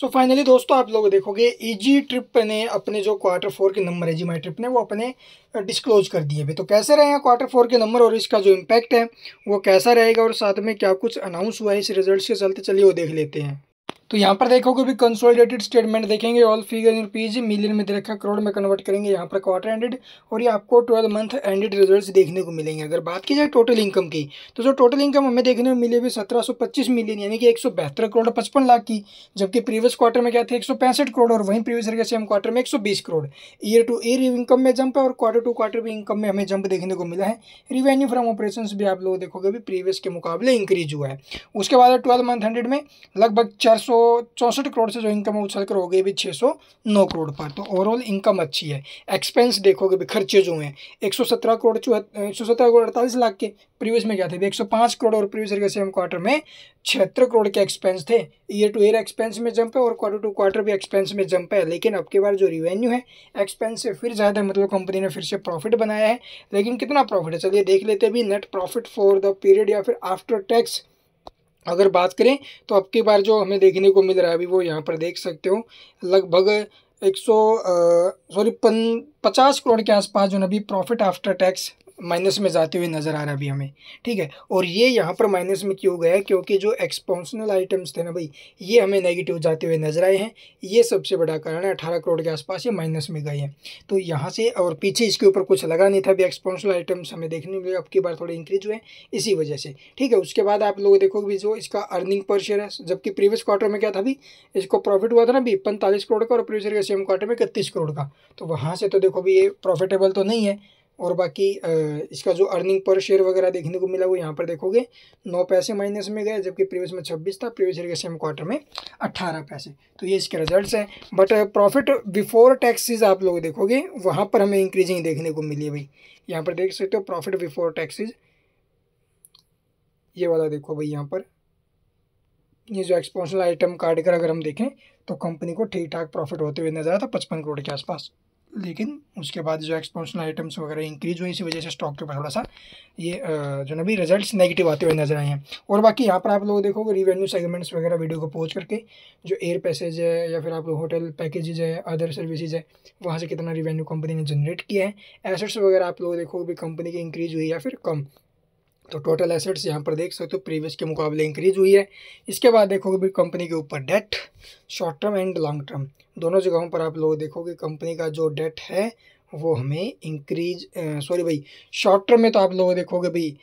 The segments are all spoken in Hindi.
सो so फाइनली दोस्तों आप लोग देखोगे ईजी e ट्रिप ने अपने जो क्वार्टर फोर के नंबर है जी माई ट्रिप ने वो अपने डिस्क्लोज कर दिए भाई तो कैसे रहे हैं क्वार्टर फोर के नंबर और इसका जो इम्पैक्ट है वो कैसा रहेगा और साथ में क्या कुछ अनाउंस हुआ है इस रिजल्ट के चलते चलिए वो देख लेते हैं तो यहाँ पर देखोगे भी कंसोलिडेटेड स्टेटमेंट देखेंगे all figure in rupees million में दे रखा करोड़ में कन्वर्ट करेंगे यहाँ पर क्वार्टर एंडेड और ये आपको ट्वेल्व मंथ एंडेड रिजल्ट्स देखने को मिलेंगे अगर बात की जाए टोटल इनकम की तो जो टोटल इनकम हमें देखने को मिली हुई सत्रह सौ पच्चीस मिलियन यानी कि एक सौ बहत्तर करोड़ पचपन लाख की जबकि प्रीवियस क्वार्टर में क्या थे एक सौ करोड़ और वहीं प्रीवियस के सेम क्वार्टर में एक सौ बीस crore year to year income में जंप है और क्वार्टर टू क्वार्टर भी इनकम में हमें जंप देखने को मिला है रिवेन्यू फ्रॉम ऑपरेशन भी आप लोग देखोगे भी प्रीवियस के मुकाबले इंक्रीज हुआ है उसके बाद ट्वेल्व मंथ हंड्रेड में लगभग चार सौ चौंसठ करोड़ से जो इनकम है उछल कर हो गई भी छः सौ नौ करोड़ पर तो ओवरऑल इनकम अच्छी है एक्सपेंस देखोगे भी खर्चे जो हैं एक सौ सत्रह करोड़ चौहत्तर एक सौ सत्रह करोड़ अड़तालीस लाख के प्रीवियस में क्या थे एक सौ पाँच करोड़ और प्रीवियस ईयर के सेम क्वार्टर में छिहत्तर करोड़ के एक्सपेंस थे ईयर टू ईयर एक्सपेंस में जंप है और क्वार्टर टू क्वार्टर भी एक्सपेंस में जंप है लेकिन अब के बार जो रिवेन्यू है एक्सपेंस से फिर ज़्यादा मतलब कंपनी ने फिर से प्रॉफिट बनाया है लेकिन कितना प्रॉफिट है चलिए देख लेते हैं भी net profit for the period या फिर आफ्टर टैक्स अगर बात करें तो अब की बार जो हमें देखने को मिल रहा है अभी वो यहाँ पर देख सकते हो लगभग एक सौ सॉरी पचास करोड़ के आसपास जो अभी प्रॉफिट आफ्टर टैक्स माइनस में जाते हुए नज़र आ रहा अभी हमें ठीक है और ये यहाँ पर माइनस में क्यों गया क्योंकि जो एक्सपॉन्सनल आइटम्स थे ना भाई ये हमें नेगेटिव जाते हुए नज़र आए हैं ये सबसे बड़ा कारण है अठारह करोड़ के आसपास ये माइनस में गए हैं तो यहाँ से और पीछे इसके ऊपर कुछ लगा नहीं था अभी एक्सपॉन्सनल आइटम्स हमें देखने में अब की बार थोड़े इंक्रीज हुए इसी वजह से ठीक है उसके बाद आप लोग देखोगे जो इसका अर्निंग पर शेयर है जबकि प्रीवियस क्वार्टर में क्या था अभी इसको प्रॉफिट हुआ था ना अभी पैंतालीस करोड़ का और प्रीवियस ईयर के सेम क्वार्टर में इकतीस करोड़ का तो वहाँ से तो देखो भी ये प्रॉफिटेबल तो नहीं है और बाकी इसका जो अर्निंग पर शेयर वगैरह देखने को मिला वो यहाँ पर देखोगे नौ पैसे माइनस में गए जबकि प्रीवियस में छब्बीस था प्रीवियस ईयर के सेम क्वार्टर में अट्ठारह पैसे तो ये इसके रिजल्ट्स हैं बट प्रॉफिट बिफोर टैक्सेस आप लोग देखोगे वहाँ पर हमें इंक्रीजिंग देखने को मिली है भाई यहाँ पर देख सकते हो प्रॉफिट बिफोर टैक्सेज ये वाला देखो भाई यहाँ पर ये जो एक्सपोर्शनल आइटम काट कर अगर हम देखें तो कंपनी को ठीक ठाक प्रॉफिट होते हुए नजर आता पचपन करोड़ के आसपास लेकिन उसके बाद जो एक्सपेंशनल आइटम्स वगैरह इंक्रीज हुई इसी वजह से स्टॉक के ऊपर थोड़ा सा ये जो ना भी रिजल्ट्स नेगेटिव आते हुए नजर आए हैं और बाकी यहाँ पर आप लोग देखोगे रिवेन्यू सेगमेंट्स वगैरह वीडियो को पहुँच करके जो एयर पैसेज है या फिर आप लोग होटल पैकेजेज है अदर सर्विसेज है वहाँ से कितना रिवेन्यू कंपनी ने जनरेट किया है एसेट्स वगैरह आप लोग देखोगे भी कंपनी की इंक्रीज हुई या फिर कम तो टोटल एसेट्स यहाँ पर देख सकते हो प्रीवियस के मुकाबले इंक्रीज हुई है इसके बाद देखोगे भी कंपनी के ऊपर debt short term and long term दोनों जगहों पर आप लोग देखोगे कंपनी का जो डेट है वो हमें इंक्रीज सॉरी भाई शॉर्ट टर्म में तो आप लोग देखोगे भाई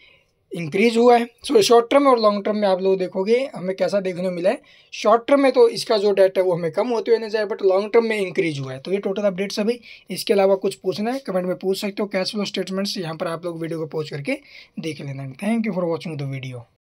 इंक्रीज हुआ है सो शॉर्ट टर्म और लॉन्ग टर्म में आप लोग देखोगे हमें कैसा देखने मिला है शॉर्ट टर्म में तो इसका जो डेट है वो हमें कम होते हुए नजर आए बट लॉन्ग टर्म में इंक्रीज हुआ है तो ये टोटल अपडेट्स अभी इसके अलावा कुछ पूछना है कमेंट में पूछ सकते हो कैश फ्लो स्टेटमेंट्स यहाँ पर आप लोग वीडियो को पोस्ट करके देख लेना thank you for watching the video